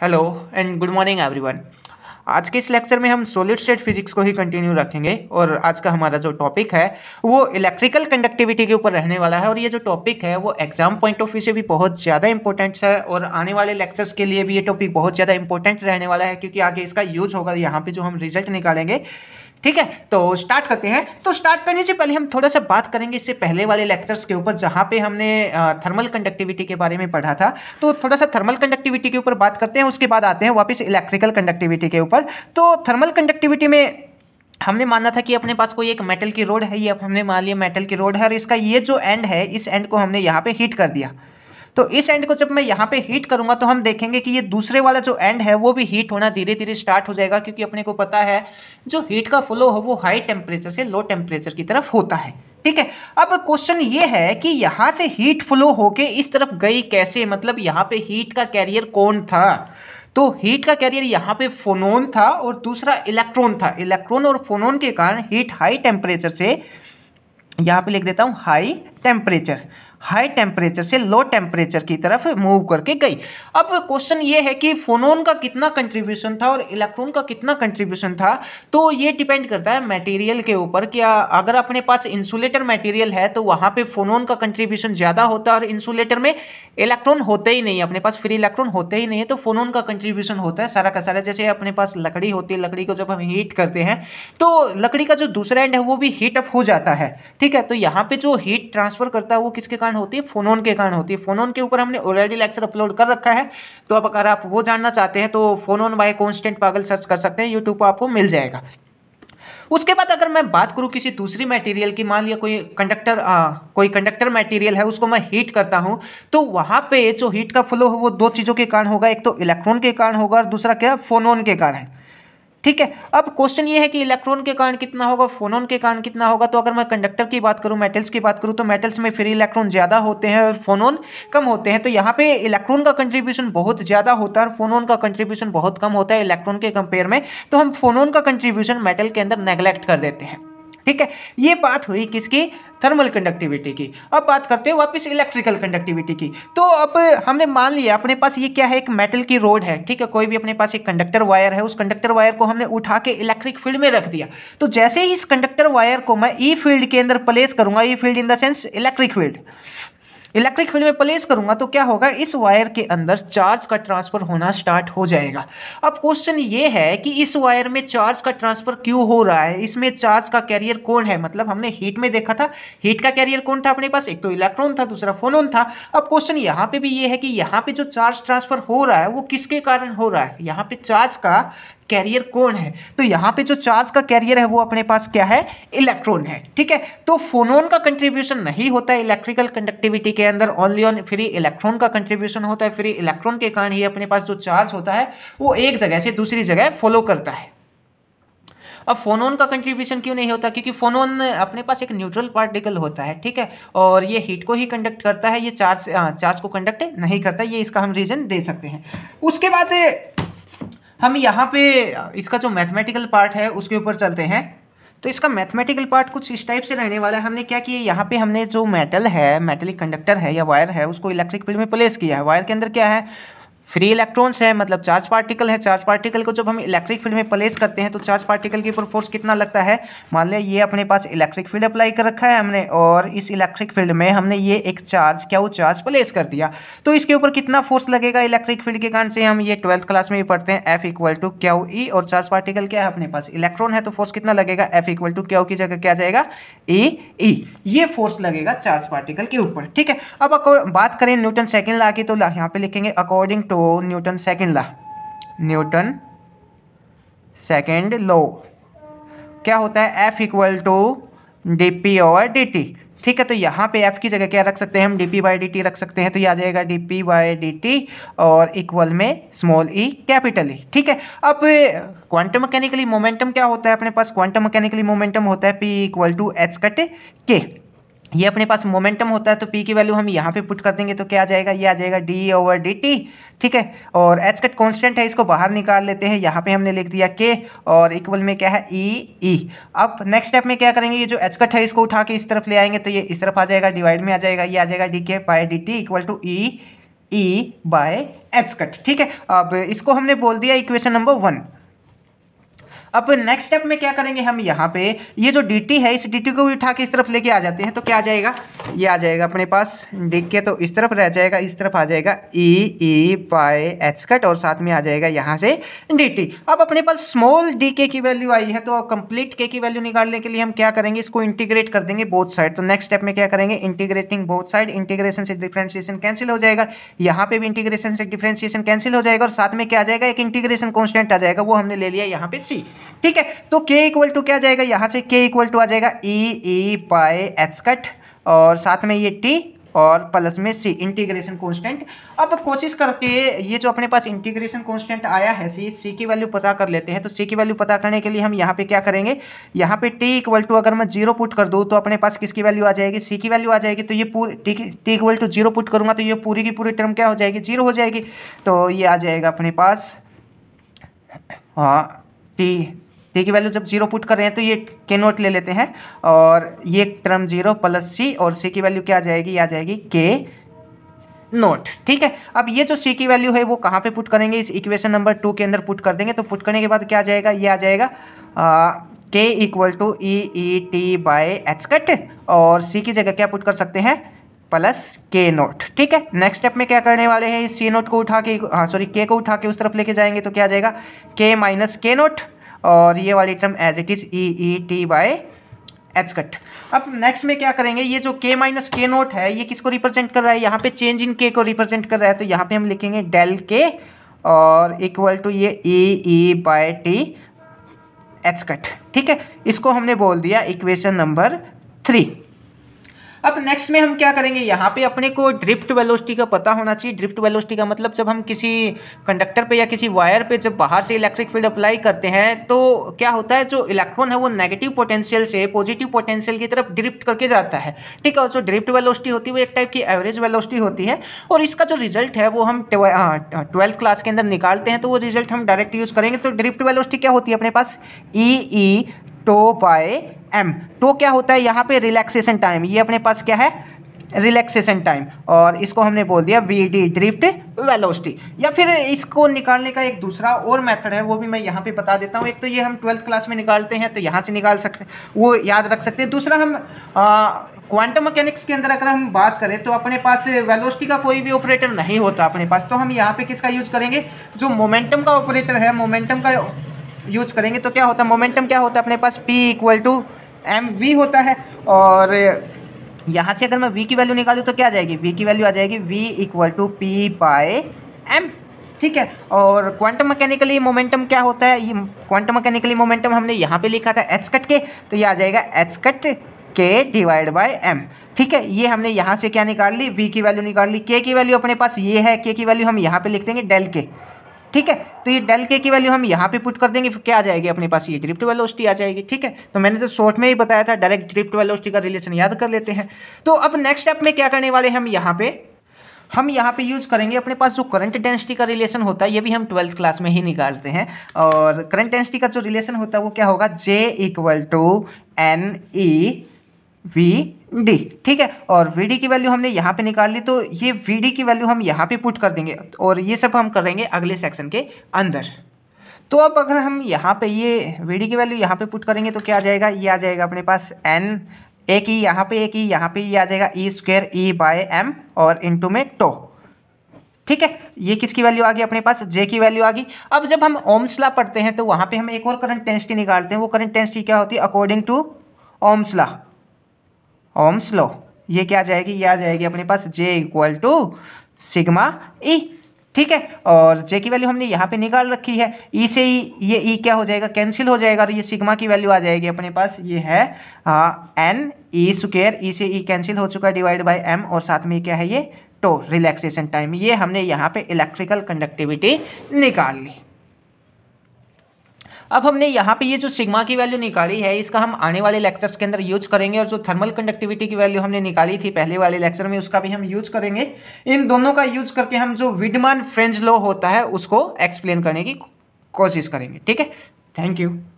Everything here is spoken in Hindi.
Hello and good morning everyone आज के इस लेक्चर में हम सॉलिड स्टेट फिजिक्स को ही कंटिन्यू रखेंगे और आज का हमारा जो टॉपिक है वो इलेक्ट्रिकल कंडक्टिविटी के ऊपर रहने वाला है और ये जो टॉपिक है वो एग्जाम पॉइंट ऑफ व्यू से भी बहुत ज़्यादा इंपॉर्टेंट है और आने वाले लेक्चर्स के लिए भी ये टॉपिक बहुत ज़्यादा इंपॉर्टेंट रहने वाला है क्योंकि आगे इसका यूज होगा यहाँ पर जो हम रिजल्ट निकालेंगे ठीक है तो स्टार्ट करते हैं तो स्टार्ट करने से पहले हम थोड़ा सा बात करेंगे इससे पहले वाले लेक्चर्स के ऊपर जहाँ पे हमने थर्मल कंडक्टिविटी के बारे में पढ़ा था तो थोड़ा सा थर्मल कंडक्टिविटी के ऊपर बात करते हैं उसके बाद आते हैं वापस इलेक्ट्रिकल कंडक्टिविटी के ऊपर तो थर्मल कंडक्टिविटी में हमने माना था कि अपने पास कोई एक मेटल की रोड है ये अब हमने मान लिया मेटल की रोड है और इसका ये जो एंड है इस एंड को हमने यहाँ पे हीट कर दिया तो इस एंड को जब मैं यहाँ पे हीट करूंगा तो हम देखेंगे कि ये दूसरे वाला जो एंड है वो भी हीट होना धीरे धीरे स्टार्ट हो जाएगा क्योंकि अपने को पता है जो हीट का फ्लो है वो हाई टेम्परेचर से लो टेम्परेचर की तरफ होता है ठीक है अब क्वेश्चन ये है कि यहाँ से हीट फ्लो होके इस तरफ गई कैसे मतलब यहाँ पे हीट का कैरियर कौन था तो हीट का कैरियर यहाँ पे फोनोन था और दूसरा इलेक्ट्रॉन था इलेक्ट्रॉन और फोनोन के कारण हीट हाई टेम्परेचर से यहाँ पे लिख देता हूँ हाई टेम्परेचर हाई टेम्परेचर से लो टेम्परेचर की तरफ मूव करके गई अब क्वेश्चन ये है कि फोनोन का कितना कंट्रीब्यूशन था और इलेक्ट्रॉन का कितना कंट्रीब्यूशन था तो ये डिपेंड करता है मटेरियल के ऊपर कि अगर अपने पास इंसुलेटर मटेरियल है तो वहाँ पे फोनोन का कंट्रीब्यूशन ज़्यादा होता है और इंसुलेटर में इलेक्ट्रॉन होते ही नहीं है अपने पास फ्री इलेक्ट्रॉन होते ही नहीं है तो फोनोन का कंट्रीब्यूशन होता है सारा का सारा जैसे अपने पास लकड़ी होती है लकड़ी को जब हम हीट करते हैं तो लकड़ी का जो दूसरा एंड है वो भी हीटअप हो जाता है ठीक है तो यहाँ पर जो हीट ट्रांसफर करता है वो किसके कारण होती है फोनोन के कारण होती है फोनोन के ऊपर हमने ऑलरेडी लेक्चर अपलोड कर रखा है तो अब अगर आप वो जानना चाहते हैं तो फोनोन बाय कॉन्स्टेंट पागल सर्च कर सकते हैं यूट्यूब पर आपको मिल जाएगा उसके बाद अगर मैं बात करूँ किसी दूसरी मटेरियल की मान लिया कोई कंडक्टर आ, कोई कंडक्टर मटेरियल है उसको मैं हीट करता हूँ तो वहाँ पे जो हीट का फ्लो है वो दो चीज़ों के कारण होगा एक तो इलेक्ट्रॉन के कारण होगा और दूसरा क्या फोनोन के कारण ठीक है अब क्वेश्चन ये है कि इलेक्ट्रॉन के कारण कितना होगा फोनोन के कारण कितना होगा तो अगर मैं कंडक्टर की बात करूँ मेटल्स की बात करूँ तो मेटल्स में फ्री इलेक्ट्रॉन ज़्यादा होते हैं और फोनोन कम होते हैं तो यहाँ पे इलेक्ट्रॉन का कंट्रीब्यूशन बहुत ज़्यादा होता है और फोनोन का कंट्रीब्यूशन बहुत कम होता है इलेक्ट्रॉन के कंपेयर में तो हम फोनोन का कंट्रीब्यूशन मेटल के अंदर नेग्लेक्ट कर देते हैं ठीक है ये बात हुई किसकी थर्मल कंडक्टिविटी की अब बात करते हैं वापस इलेक्ट्रिकल कंडक्टिविटी की तो अब हमने मान लिया अपने पास ये क्या है एक मेटल की रोड है ठीक है कोई भी अपने पास एक कंडक्टर वायर है उस कंडक्टर वायर को हमने उठा के इलेक्ट्रिक फील्ड में रख दिया तो जैसे ही इस कंडक्टर वायर को मैं ई e फील्ड के अंदर प्लेस करूंगा E field in the sense electric field electric field में प्लेस करूंगा तो क्या होगा इस वायर के अंदर चार्ज का ट्रांसफर होना स्टार्ट हो जाएगा अब क्वेश्चन ये है कि इस वायर में चार्ज का ट्रांसफर क्यों हो रहा है इसमें चार्ज का कैरियर कौन है मतलब हमने हीट में देखा था हीट का कैरियर कौन था अपने पास एक तो इलेक्ट्रॉन था दूसरा फोनोन था अब क्वेश्चन यहाँ पे भी ये है कि यहाँ पे जो चार्ज ट्रांसफर हो रहा है वो किसके कारण हो रहा है यहाँ पे चार्ज का कैरियर कौन है तो यहाँ पे जो चार्ज का कैरियर है वो अपने पास क्या है इलेक्ट्रॉन है ठीक है तो फोनोन का कंट्रीब्यूशन नहीं होता है इलेक्ट्रिकल कंडक्टिविटी के अंदर ओनली ऑन फ्री इलेक्ट्रॉन का कंट्रीब्यूशन होता है फ्री इलेक्ट्रॉन के कारण ही अपने पास जो चार्ज होता है वो एक जगह से दूसरी जगह फॉलो करता है अब फोनोन का कंट्रीब्यूशन क्यों नहीं होता क्योंकि फोनोन अपने पास एक न्यूट्रल पार्टिकल होता है ठीक है और ये हीट को ही कंडक्ट करता है ये चार्ज हाँ, चार्ज को कंडक्ट नहीं करता ये इसका हम रीज़न दे सकते हैं उसके बाद हम यहाँ पे इसका जो मैथमेटिकल पार्ट है उसके ऊपर चलते हैं तो इसका मैथमेटिकल पार्ट कुछ इस टाइप से रहने वाला है हमने क्या किया यहाँ पे हमने जो मेटल है मेटलिक कंडक्टर है या वायर है उसको इलेक्ट्रिक फील्ड में प्लेस किया है वायर के अंदर क्या है फ्री इलेक्ट्रॉन्स है मतलब चार्ज पार्टिकल है चार्ज पार्टिकल को जब हम इलेक्ट्रिक फील्ड में प्लेस करते हैं तो चार्ज पार्टिकल के ऊपर फोर्स कितना लगता है मान लिया ये अपने पास इलेक्ट्रिक फील्ड अप्लाई कर रखा है हमने और इस इलेक्ट्रिक फील्ड में हमने ये एक चार्ज क्या वो चार्ज प्लेस कर दिया तो इसके ऊपर कितना फोर्स लगेगा इलेक्ट्रिक फील्ड के कारण से हम ये ट्वेल्थ क्लास में भी पढ़ते हैं एफ इक्वल टू क्या ई e और चार्ज पार्टिकल क्या है अपने पास इलेक्ट्रॉन है तो फोर्स कितना लगेगा एफ इक्वल टू क्या की जगह क्या जाएगा ए ई e। ये फोर्स लगेगा चार्ज पार्टिकल के ऊपर ठीक है अब बात करें न्यूटन सेकेंड ला की तो यहाँ पे लिखेंगे अकॉर्डिंग टू तो Newton second law Newton second law क्या होता है F equal to D P और डी टी ठीक है तो यहाँ पे एफ की जगह क्या रख सकते हैं हम D P by D T रख सकते हैं तो ये आ जाएगा D P by D T और इक्वल में स्मॉल ई कैपिटल ई ठीक है अब क्वांटम मैकेनिकली मोमेंटम क्या होता है अपने पास क्वांटम मैकेनिकली मोमेंटम होता है P equal to H cut के ये अपने पास मोमेंटम होता है तो पी की वैल्यू हम यहाँ पे पुट कर देंगे तो क्या आ जाएगा ये आ जाएगा डी ओवर डी टी ठीक है और एच कट कॉन्स्टेंट है इसको बाहर निकाल लेते हैं यहाँ पे हमने लिख दिया के और इक्वल में क्या है ई e, ई e. अब नेक्स्ट स्टेप में क्या करेंगे ये जो एच कट है इसको उठा के इस तरफ ले आएंगे तो ये इस तरफ आ जाएगा डिवाइड में आ जाएगा ये आ जाएगा D K by D T equal to E E by H cut ठीक है अब इसको हमने बोल दिया इक्वेशन नंबर वन अब नेक्स्ट स्टेप में क्या करेंगे हम यहाँ पे ये जो डी है इस डी को भी उठा के इस तरफ लेके आ जाते हैं तो क्या आ जाएगा ये आ जाएगा अपने पास डी के तो इस तरफ रह जाएगा इस तरफ आ जाएगा ई ई पाए एच कट और साथ में आ जाएगा यहाँ से डी अब अपने पास स्मॉल डी के की वैल्यू आई है तो कंप्लीट के की वैल्यू निकालने के लिए हम क्या करेंगे इसको इंटीग्रेट कर देंगे बोथ साइड तो नेक्स्ट स्टेप में क्या करेंगे इंटीग्रेटिंग बोथ साइड इंटीग्रेशन से डिफ्रेंशिएशन कैंसिल हो जाएगा यहाँ पे भी इंटीग्रेशन से डिफ्रेंशिएशन कैंसिल हो जाएगा और साथ में क्या आ जाएगा एक इंटीग्रेशन कॉन्स्टेंट आ जाएगा वो हमने ले लिया यहाँ पे सी ठीक है तो के इक्वल टू क्या जाएगा यहाँ से के इक्वल टू आ जाएगा E e pi H cut और साथ में ये टी और प्लस में सी इंटीग्रेशन कांस्टेंट अब कोशिश करके ये जो अपने पास इंटीग्रेशन कांस्टेंट आया है सी सी की वैल्यू पता कर लेते हैं तो सी की वैल्यू पता करने के लिए हम यहाँ पे क्या करेंगे यहाँ पे टी इक्वल टू अगर मैं जीरो पुट कर दूँ तो अपने पास किसकी वैल्यू आ जाएगी सी की वैल्यू आ जाएगी तो ये पूरी T T equal to zero put करूँगा तो ये पूरी की पूरी टर्म क्या हो जाएगी जीरो हो जाएगी तो ये आ जाएगा अपने पास हाँ टी के की वैल्यू जब जीरो पुट कर रहे हैं तो ये के नोट ले लेते हैं और ये टर्म जीरो प्लस सी और सी की वैल्यू क्या आ जाएगी आ जाएगी के नोट ठीक है अब ये जो सी की वैल्यू है वो कहाँ पे पुट करेंगे इस इक्वेशन नंबर टू के अंदर पुट कर देंगे तो पुट करने के बाद क्या आ जाएगा ये आ जाएगा आ, K equal to E E T by H cut और सी की जगह क्या पुट कर सकते हैं प्लस के नोट ठीक है नेक्स्ट स्टेप में क्या करने वाले हैं इस सी नोट को उठा के हाँ सॉरी के को उठा के उस तरफ लेके जाएंगे तो क्या आ जाएगा के माइनस के नोट और ये वाली term as it is E E T by H cut अब नेक्स्ट में क्या करेंगे ये जो के माइनस के नोट है ये किसको रिप्रेजेंट कर रहा है यहाँ पे चेंज इन के को रिप्रेजेंट कर रहा है तो यहाँ पे हम लिखेंगे डेल के और इक्वल टू ये E E by T H cut ठीक है इसको हमने बोल दिया इक्वेशन नंबर थ्री अब नेक्स्ट में हम क्या करेंगे यहाँ पे अपने को ड्रिफ्ट वेलोसिटी का पता होना चाहिए ड्रिफ्ट वेलोसिटी का मतलब जब हम किसी कंडक्टर पे या किसी वायर पे जब बाहर से इलेक्ट्रिक फील्ड अप्लाई करते हैं तो क्या होता है जो इलेक्ट्रॉन है वो नेगेटिव पोटेंशियल से पॉजिटिव पोटेंशियल की तरफ ड्रिफ्ट करके जाता है ठीक है और जो ड्रिफ्ट वेलोसिटी होती है वो एक टाइप की एवरेज वेलोसिटी होती है और इसका जो रिजल्ट है वो हम ट्वेल्थ क्लास के अंदर निकालते हैं तो वो रिजल्ट हम डायरेक्ट यूज करेंगे तो ड्रिफ्ट वेलोसिटी क्या होती है अपने पास E e, E e, tau by M tau क्या होता है यहाँ पे रिलैक्सेशन टाइम ये अपने पास क्या है रिलैक्सेशन टाइम और इसको हमने बोल दिया वी डी ड्रिफ्ट वेलोसिटी या फिर इसको निकालने का एक दूसरा और मेथड है वो भी मैं यहाँ पे बता देता हूँ एक तो ये हम ट्वेल्थ क्लास में निकालते हैं तो यहाँ से निकाल सकते हैं वो याद रख सकते हैं दूसरा हम क्वांटम मैकेनिक्स के अंदर अगर हम बात करें तो अपने पास वेलोसिटी का कोई भी ऑपरेटर नहीं होता अपने पास तो हम यहाँ पे किसका यूज करेंगे जो मोमेंटम का ऑपरेटर है मोमेंटम का यूज करेंगे तो क्या होता है मोमेंटम क्या होता है अपने पास P equal to M V होता है और यहाँ से अगर मैं वी की वैल्यू निकालूँ तो क्या आ जाएगी वी की वैल्यू आ जाएगी V equal to P by M ठीक है और क्वांटम मैकेनिकली मोमेंटम क्या होता है ये क्वांटम मैकेनिकली मोमेंटम हमने यहाँ पे लिखा था एच कट के तो ये आ जाएगा एच कट के डिवाइड बाय एम ठीक है ये हमने यहाँ से क्या निकाल ली वी की वैल्यू निकाल ली के की वैल्यू अपने पास ये है के की वैल्यू हम यहाँ पे लिख देंगे डेल के ठीक है तो ये डेल के की वैल्यू हम यहाँ पे पुट कर देंगे फिर क्या आ जाएगी अपने पास ये ड्रिफ्ट वेलोसिटी आ जाएगी ठीक है तो मैंने तो शॉर्ट में ही बताया था डायरेक्ट ड्रिफ्ट वेलोसिटी का रिलेशन याद कर लेते हैं तो अब नेक्स्ट स्टेप में क्या करने वाले हैं हम यहाँ पे हम यहाँ पे यूज़ करेंगे अपने पास जो करंट डेंसिटी का रिलेशन होता है ये भी हम ट्वेल्थ क्लास में ही निकालते हैं और करंट डेंसिटी का जो रिलेशन होता है वो क्या होगा J equal to N E V D ठीक है और वी डी की वैल्यू हमने यहाँ पे निकाल ली तो ये वी डी की वैल्यू हम यहाँ पे पुट कर देंगे और ये सब हम करेंगे अगले सेक्शन के अंदर तो अब अगर हम यहाँ पे ये वी डी की वैल्यू यहाँ पे पुट करेंगे तो क्या आ जाएगा ये आ जाएगा अपने पास एन एक ही e यहाँ पे एक ही e यहाँ पे ये आ जाएगा E square E by M और इंटू में टो ठीक है ये किसकी वैल्यू आ गई अपने पास जे की वैल्यू आ गई अब जब हम ओम्स पढ़ते हैं तो वहाँ पे हम एक और करंट टेंसिटी निकालते हैं वो करंट टेंसिटी क्या होती है according to Ohm's Ohm's law ये क्या आ जाएगी ये आ जाएगी अपने पास J equal to sigma E ठीक है और जे की वैल्यू हमने यहाँ पे निकाल रखी है ई e से ई e, ये ई e क्या हो जाएगा कैंसिल हो जाएगा और ये सिग्मा की वैल्यू आ जाएगी अपने पास ये है एन ई स्क्र ई से ई कैंसिल हो चुका है डिवाइड बाय एम और साथ में क्या है ये टो रिलैक्सेशन टाइम ये हमने यहाँ पे इलेक्ट्रिकल कंडक्टिविटी निकाल ली अब हमने यहाँ पे ये जो सिग्मा की वैल्यू निकाली है इसका हम आने वाले लेक्चर्स के अंदर यूज करेंगे और जो थर्मल कंडक्टिविटी की वैल्यू हमने निकाली थी पहले वाले लेक्चर में उसका भी हम यूज करेंगे इन दोनों का यूज करके हम जो विडमान फ्रेंज लॉ होता है उसको एक्सप्लेन करने की कोशिश करेंगे ठीक है थैंक यू